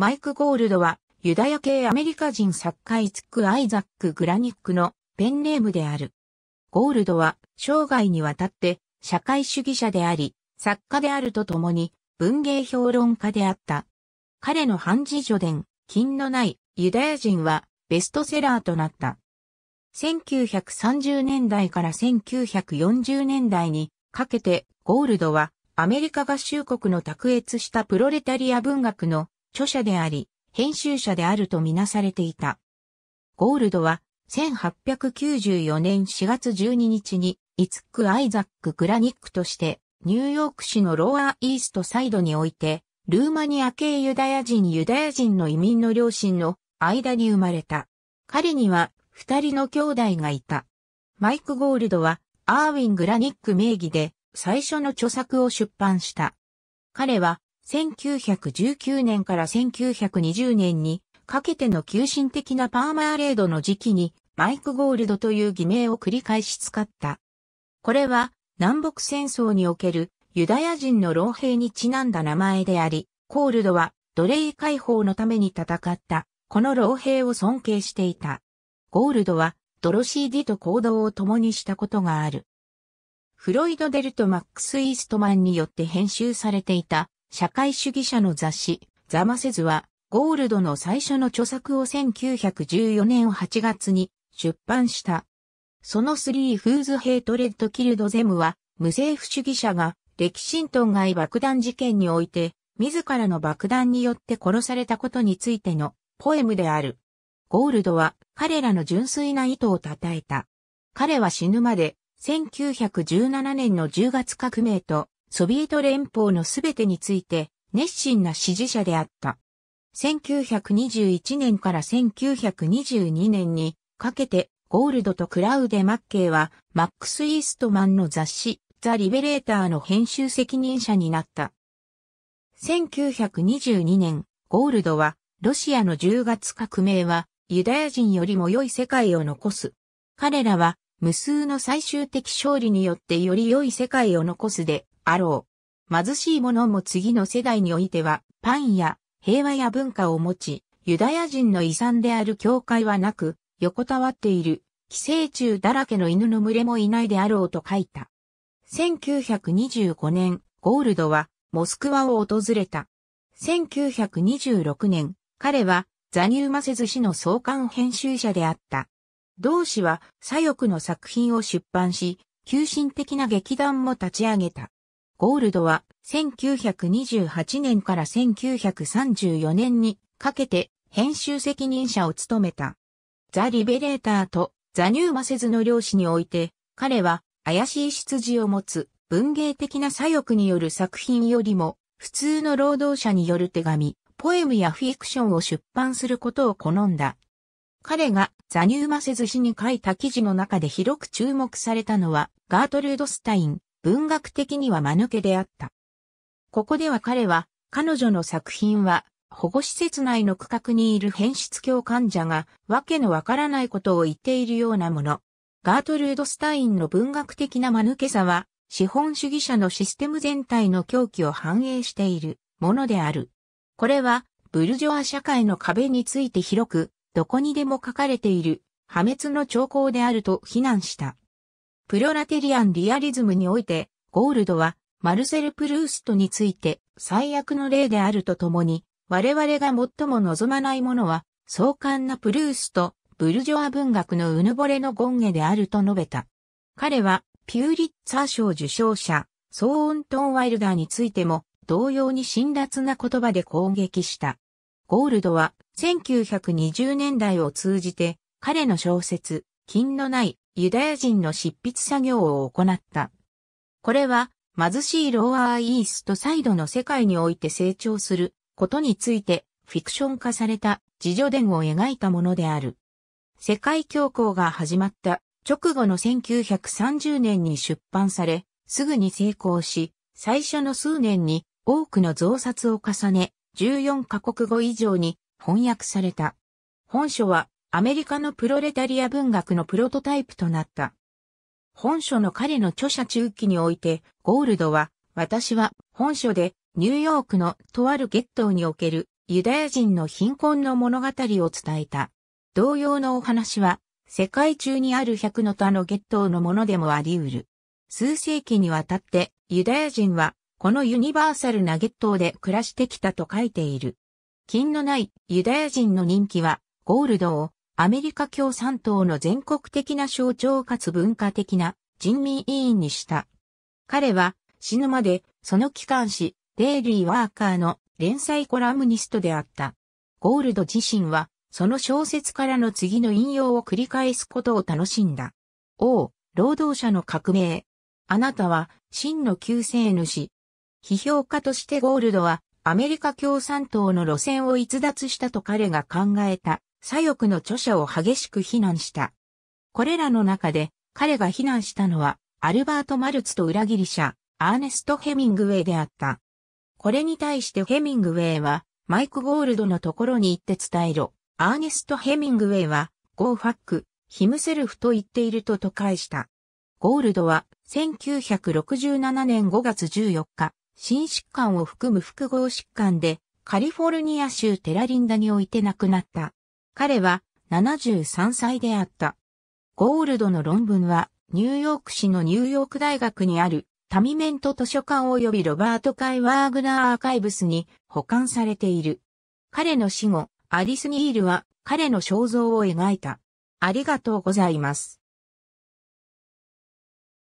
マイク・ゴールドは、ユダヤ系アメリカ人作家イツク・アイザック・グラニックのペンネームである。ゴールドは、生涯にわたって、社会主義者であり、作家であるとともに、文芸評論家であった。彼の半自助伝、金のないユダヤ人は、ベストセラーとなった。1930年代から1940年代にかけて、ゴールドは、アメリカ合衆国の卓越したプロレタリア文学の著者であり、編集者であるとみなされていた。ゴールドは、1894年4月12日に、イツック・アイザック・グラニックとして、ニューヨーク市のローアーイーストサイドにおいて、ルーマニア系ユダヤ人ユダヤ人の移民の両親の間に生まれた。彼には二人の兄弟がいた。マイク・ゴールドはアーウィン・グラニック名義で最初の著作を出版した。彼は1919年から1920年にかけての急進的なパーマーレードの時期にマイク・ゴールドという偽名を繰り返し使った。これは南北戦争におけるユダヤ人の老兵にちなんだ名前であり、コールドは奴隷解放のために戦った、この老兵を尊敬していた。ゴールドはドロシー・ディと行動を共にしたことがある。フロイド・デルとマックス・イーストマンによって編集されていた社会主義者の雑誌、ザマセズは、ゴールドの最初の著作を1914年8月に出版した。そのスリーフーズヘイトレッドキルドゼムは、無政府主義者が、歴史ントン外爆弾事件において、自らの爆弾によって殺されたことについての、ポエムである。ゴールドは、彼らの純粋な意図を称えた。彼は死ぬまで、1917年の10月革命とソビエト連邦のすべてについて熱心な支持者であった。1921年から1922年にかけてゴールドとクラウデ・マッケイはマックス・イーストマンの雑誌ザ・リベレーターの編集責任者になった。1922年、ゴールドはロシアの10月革命はユダヤ人よりも良い世界を残す。彼らは無数の最終的勝利によってより良い世界を残すであろう。貧しい者も次の世代においては、パンや平和や文化を持ち、ユダヤ人の遺産である教会はなく、横たわっている、寄生虫だらけの犬の群れもいないであろうと書いた。1925年、ゴールドは、モスクワを訪れた。1926年、彼は、ザニューマセズ氏の創刊編集者であった。同氏は左翼の作品を出版し、急進的な劇団も立ち上げた。ゴールドは1928年から1934年にかけて編集責任者を務めた。ザ・リベレーターとザ・ニューマセズの漁師において、彼は怪しい羊を持つ文芸的な左翼による作品よりも普通の労働者による手紙、ポエムやフィクションを出版することを好んだ。彼がザ・ニューマセズ氏に書いた記事の中で広く注目されたのはガートルード・スタイン、文学的には間抜けであった。ここでは彼は、彼女の作品は、保護施設内の区画にいる変質教患者が、わけのわからないことを言っているようなもの。ガートルード・スタインの文学的な間抜けさは、資本主義者のシステム全体の狂気を反映しているものである。これは、ブルジョア社会の壁について広く、どこにでも書かれている破滅の兆候であると非難した。プロラテリアンリアリズムにおいて、ゴールドは、マルセル・プルーストについて、最悪の例であるとともに、我々が最も望まないものは、壮観なプルースト、ブルジョア文学のうぬぼれの権下であると述べた。彼は、ピューリッツァー賞受賞者、ソーントン・ワイルダーについても、同様に辛辣な言葉で攻撃した。ゴールドは1920年代を通じて彼の小説、金のないユダヤ人の執筆作業を行った。これは貧しいローアーイーストサイドの世界において成長することについてフィクション化された自助伝を描いたものである。世界恐慌が始まった直後の1930年に出版され、すぐに成功し、最初の数年に多くの増刷を重ね、14カ国語以上に翻訳された。本書はアメリカのプロレタリア文学のプロトタイプとなった。本書の彼の著者中期において、ゴールドは、私は本書でニューヨークのとあるゲットーにおけるユダヤ人の貧困の物語を伝えた。同様のお話は、世界中にある百の他のゲットーのものでもあり得る。数世紀にわたってユダヤ人はこのユニバーサルなゲットーで暮らしてきたと書いている。金のないユダヤ人の人気はゴールドをアメリカ共産党の全国的な象徴かつ文化的な人民委員にした。彼は死ぬまでその機関誌、デイリーワーカーの連載コラムニストであった。ゴールド自身はその小説からの次の引用を繰り返すことを楽しんだ。王、労働者の革命。あなたは真の救世主。批評家としてゴールドはアメリカ共産党の路線を逸脱したと彼が考えた左翼の著者を激しく非難した。これらの中で彼が非難したのはアルバート・マルツと裏切り者、アーネスト・ヘミングウェイであった。これに対してヘミングウェイは、マイク・ゴールドのところに行って伝えろ。アーネスト・ヘミングウェイは、ゴーファック、ヒムセルフと言っているとと返した。ゴールドは、1967年5月14日、心疾患を含む複合疾患で、カリフォルニア州テラリンダにおいて亡くなった。彼は73歳であった。ゴールドの論文はニューヨーク市のニューヨーク大学にあるタミメント図書館及びロバート・カイ・ワーグナー・アーカイブスに保管されている。彼の死後、アリス・ニールは彼の肖像を描いた。ありがとうございます。